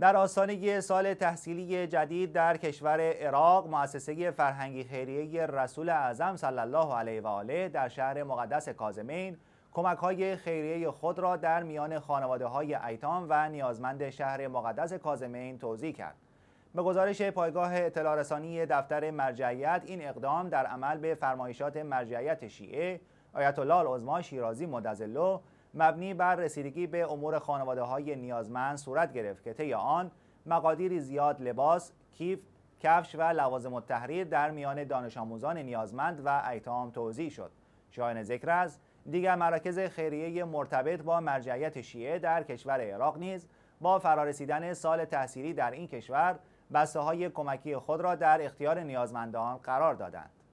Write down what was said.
در آستانه سال تحصیلی جدید در کشور عراق مؤسسه فرهنگی خیریه رسول اعظم صلی الله علیه و آله در شهر مقدس کازمین کمک های خیریه خود را در میان خانواده های ایتام و نیازمند شهر مقدس کازمین توضیح کرد. به گزارش پایگاه اطلاع رسانی دفتر مرجعیت این اقدام در عمل به فرمایشات مرجعیت شیعه آیت الله العظما شیرازی مدزلو مبنی بر رسیدگی به امور خانواده های نیازمند صورت گرفت که طی آن مقادیری زیاد لباس، کیف، کفش و لوازم التحریر در میان دانش آموزان نیازمند و ایتام توزیع شد. شایان ذکر است دیگر مراکز خیریه مرتبط با مرجعیت شیعه در کشور عراق نیز با فرارسیدن سال تحصیلی در این کشور بسته های کمکی خود را در اختیار نیازمندان قرار دادند.